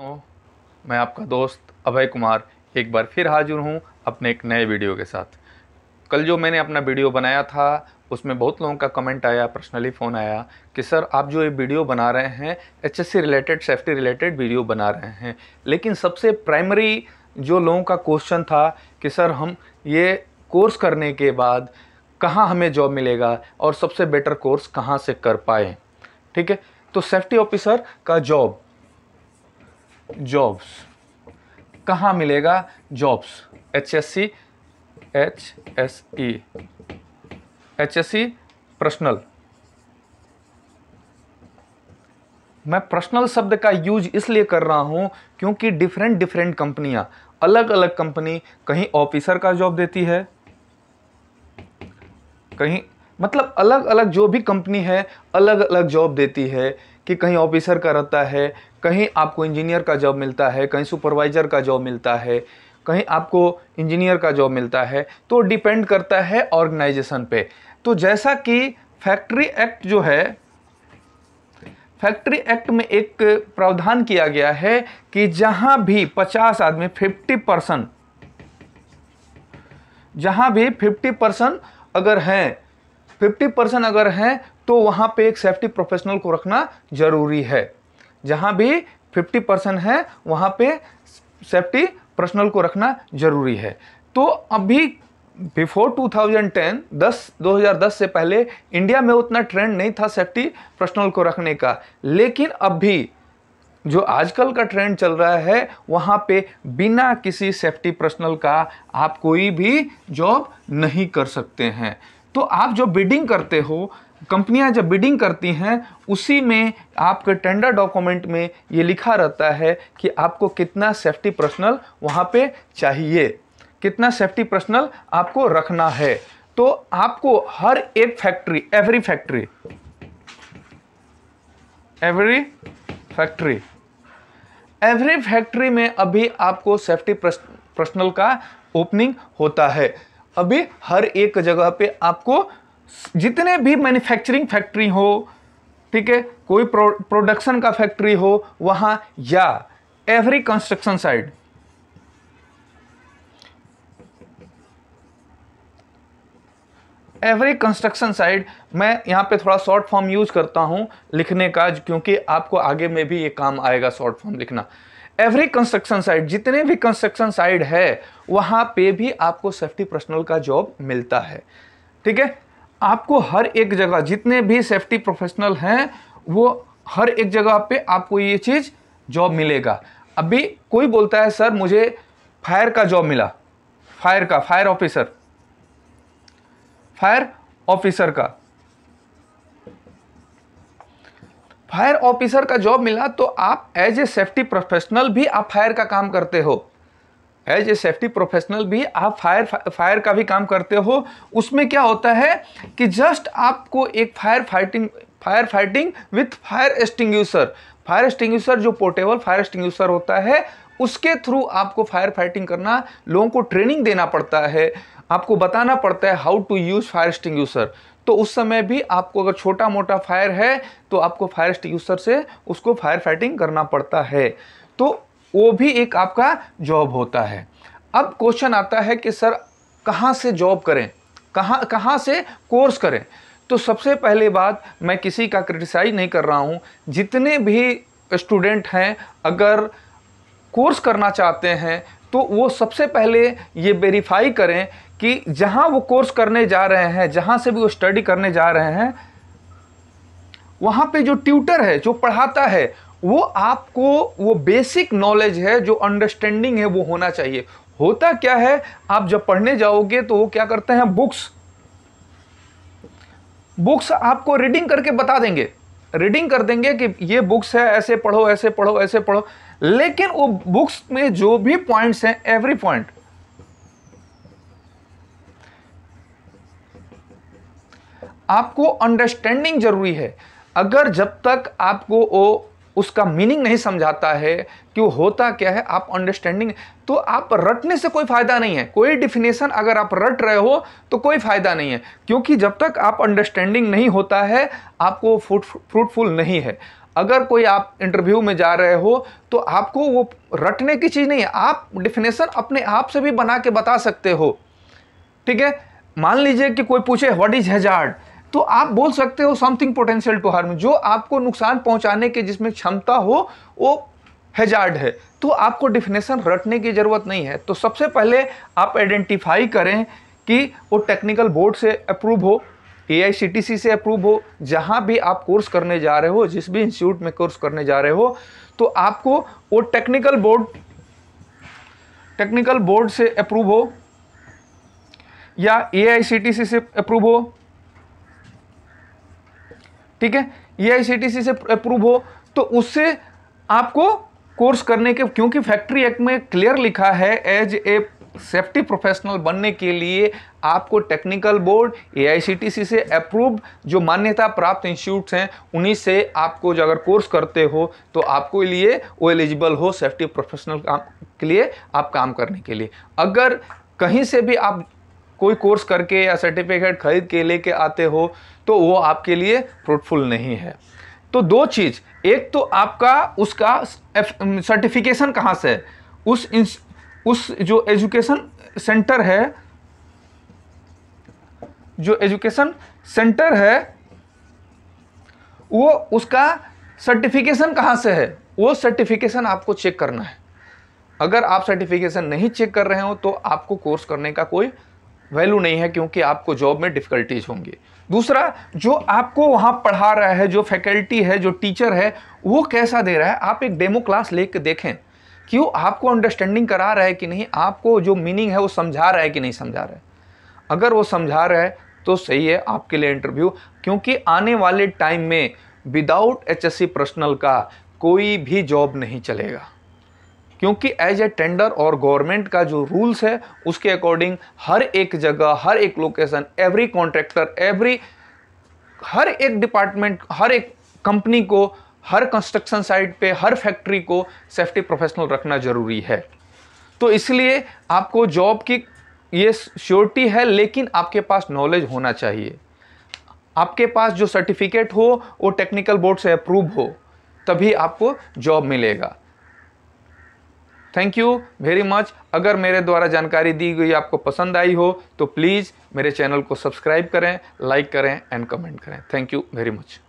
दोस्तों मैं आपका दोस्त अभय कुमार एक बार फिर हाजिर हूँ अपने एक नए वीडियो के साथ कल जो मैंने अपना वीडियो बनाया था उसमें बहुत लोगों का कमेंट आया पर्सनली फ़ोन आया कि सर आप जो ये वीडियो बना रहे हैं H related safety related video बना रहे हैं लेकिन सबसे प्राइमरी जो लोगों का क्वेश्चन था कि सर हम ये कोर्स करने के बाद कहाँ हमें जॉब मिलेगा और सबसे बेटर कोर्स कहाँ से कर पाए ठीक है तो सेफ्टी ऑफिसर का जॉब जॉब्स कहाँ मिलेगा jobs H S C H S E H S C personal मैं पर्सनल शब्द का यूज इसलिए कर रहा हूँ क्योंकि डिफरेंट डिफरेंट कंपनियाँ अलग अलग कंपनी कहीं ऑफिसर का जॉब देती है कहीं मतलब अलग अलग जो भी कंपनी है अलग अलग जॉब देती है कि कहीं ऑफिसर का रहता है कहीं आपको इंजीनियर का जॉब मिलता है कहीं सुपरवाइज़र का जॉब मिलता है कहीं आपको इंजीनियर का जॉब मिलता है तो डिपेंड करता है ऑर्गेनाइजेशन पे तो जैसा कि फैक्ट्री एक्ट जो है फैक्ट्री एक्ट में एक प्रावधान किया गया है कि जहां भी 50 आदमी 50 परसेंट जहां भी 50 परसेंट अगर हैं 50 परसेंट अगर हैं तो वहाँ पे एक सेफ्टी प्रोफेशनल को रखना ज़रूरी है जहाँ भी 50 परसेंट है वहाँ पे सेफ्टी पर्सनल को रखना ज़रूरी है तो अभी बिफोर 2010 10 दस से पहले इंडिया में उतना ट्रेंड नहीं था सेफ्टी पर्सनल को रखने का लेकिन अभी जो आजकल का ट्रेंड चल रहा है वहाँ पे बिना किसी सेफ्टी पर्सनल का आप कोई भी जॉब नहीं कर सकते हैं तो आप जो बिडिंग करते हो कंपनियां जब बिडिंग करती हैं उसी में आपके टेंडर डॉक्यूमेंट में ये लिखा रहता है कि आपको कितना सेफ्टी पर्सनल वहाँ पे चाहिए कितना सेफ्टी पर्सनल आपको रखना है तो आपको हर एक factory every factory every factory every factory में अभी आपको सेफ्टी पर्सनल का ओपनिंग होता है अभी हर एक जगह पे आपको जितने भी मैन्युफैक्चरिंग फैक्ट्री हो ठीक है कोई प्रोडक्शन का फैक्ट्री हो वहां या every construction site every construction site मैं यहाँ पे थोड़ा शॉर्ट फॉर्म यूज करता हूँ लिखने का क्योंकि आपको आगे में भी ये काम आएगा शॉर्ट फॉर्म लिखना एवरी कंस्ट्रक्शन साइड जितने भी कंस्ट्रक्शन साइड है वहाँ पे भी आपको सेफ्टी पर्सनल का जॉब मिलता है ठीक है आपको हर एक जगह जितने भी सेफ्टी प्रोफेशनल हैं वो हर एक जगह पे आपको ये चीज़ जॉब मिलेगा अभी कोई बोलता है सर मुझे फायर का जॉब मिला फायर का फायर ऑफिसर फायर ऑफिसर का फायर ऑफिसर का जॉब मिला तो आप एज ए सेफ्टी प्रोफेशनल भी आप फायर का काम करते हो एज ए सेफ्टी प्रोफेशनल भी आप फायर फायर का भी काम करते हो उसमें क्या होता है कि जस्ट आपको एक fire fighting fire fighting with fire एस्टिंग फायर एस्टिंग जो पोर्टेबल फायर एक्सटिंग्यूसर होता है उसके थ्रू आपको फायर फाइटिंग करना लोगों को ट्रेनिंग देना पड़ता है आपको बताना पड़ता है how to use fire extinguisher तो उस समय भी आपको अगर छोटा मोटा फायर है तो आपको फायर एक्सटिंग्यूसर से उसको फायर फाइटिंग करना पड़ता है तो वो भी एक आपका जॉब होता है अब क्वेश्चन आता है कि सर कहाँ से जॉब करें कहाँ कहाँ से कोर्स करें तो सबसे पहले बात मैं किसी का क्रिटिसाइज नहीं कर रहा हूँ जितने भी स्टूडेंट हैं अगर कोर्स करना चाहते हैं तो वो सबसे पहले ये वेरीफाई करें कि जहाँ वो कोर्स करने जा रहे हैं जहाँ से भी वो स्टडी करने जा रहे हैं वहाँ पे जो ट्यूटर है जो पढ़ाता है वो आपको वो बेसिक नॉलेज है जो अंडरस्टैंडिंग है वो होना चाहिए होता क्या है आप जब पढ़ने जाओगे तो वो क्या करते हैं बुक्स बुक्स आपको रीडिंग करके बता देंगे रीडिंग कर देंगे कि ये बुक्स है ऐसे पढ़ो ऐसे पढ़ो ऐसे पढ़ो लेकिन वो बुक्स में जो भी पॉइंट्स हैं एवरी पॉइंट आपको अंडरस्टैंडिंग जरूरी है अगर जब तक आपको वो उसका मीनिंग नहीं समझाता है कि वो होता क्या है आप अंडरस्टैंडिंग तो आप रटने से कोई फ़ायदा नहीं है कोई डिफिनेशन अगर आप रट रहे हो तो कोई फ़ायदा नहीं है क्योंकि जब तक आप अंडरस्टैंडिंग नहीं होता है आपको फ्रूटफुल नहीं है अगर कोई आप इंटरव्यू में जा रहे हो तो आपको वो रटने की चीज़ नहीं है आप डिफिनेशन अपने आप से भी बना के बता सकते हो ठीक है मान लीजिए कि कोई पूछे व्हाट इज़ हैजार्ड तो आप बोल सकते हो समथिंग पोटेंशियल टू हार्म जो आपको नुकसान पहुंचाने के जिसमें क्षमता हो वो हेजार्ड है तो आपको डिफिनेशन रटने की ज़रूरत नहीं है तो सबसे पहले आप आइडेंटिफाई करें कि वो टेक्निकल बोर्ड से अप्रूव हो ए से अप्रूव हो जहाँ भी आप कोर्स करने जा रहे हो जिस भी इंस्टीट्यूट में कोर्स करने जा रहे हो तो आपको वो टेक्निकल बोर्ड टेक्निकल बोर्ड से अप्रूव हो या ए से अप्रूव हो ठीक है सी से अप्रूव हो तो उससे आपको कोर्स करने के क्योंकि फैक्ट्री एक्ट में क्लियर लिखा है एज ए सेफ्टी प्रोफेशनल बनने के लिए आपको टेक्निकल बोर्ड सी से अप्रूव जो मान्यता प्राप्त इंस्टीट्यूट्स हैं उन्हीं से आपको जो अगर कोर्स करते हो तो आपको लिए वो एलिजिबल हो सेफ्टी प्रोफेशनल काम के लिए आप काम करने के लिए अगर कहीं से भी आप कोई कोर्स करके या सर्टिफिकेट खरीद के लेके आते हो तो वो आपके लिए फ्रूटफुल नहीं है तो दो चीज़ एक तो आपका उसका सर्टिफिकेशन कहाँ से है उस उस जो एजुकेशन सेंटर है जो एजुकेशन सेंटर है वो उसका सर्टिफिकेशन कहाँ से है वो सर्टिफिकेशन आपको चेक करना है अगर आप सर्टिफिकेशन नहीं चेक कर रहे हो तो आपको कोर्स करने का कोई वैल्यू नहीं है क्योंकि आपको जॉब में डिफ़िकल्टीज होंगी दूसरा जो आपको वहाँ पढ़ा रहा है जो फैकल्टी है जो टीचर है वो कैसा दे रहा है आप एक डेमो क्लास ले देखें कि वो आपको अंडरस्टैंडिंग करा रहा है कि नहीं आपको जो मीनिंग है वो समझा रहा है कि नहीं समझा रहा है अगर वो समझा रहा है तो सही है आपके लिए इंटरव्यू क्योंकि आने वाले टाइम में विदाउट सी पर्सनल का कोई भी जॉब नहीं चलेगा क्योंकि एज ए टेंडर और गवर्नमेंट का जो रूल्स है उसके अकॉर्डिंग हर एक जगह हर एक लोकेशन एवरी कॉन्ट्रैक्टर एवरी हर एक डिपार्टमेंट हर एक कंपनी को हर कंस्ट्रक्शन साइट पे हर फैक्ट्री को सेफ्टी प्रोफेशनल रखना ज़रूरी है तो इसलिए आपको जॉब की ये श्योरिटी है लेकिन आपके पास नॉलेज होना चाहिए आपके पास जो सर्टिफिकेट हो वो टेक्निकल बोर्ड से अप्रूव हो तभी आपको जॉब मिलेगा थैंक यू वेरी मच अगर मेरे द्वारा जानकारी दी गई आपको पसंद आई हो तो प्लीज़ मेरे चैनल को सब्सक्राइब करें लाइक करें एंड कमेंट करें थैंक यू वेरी मच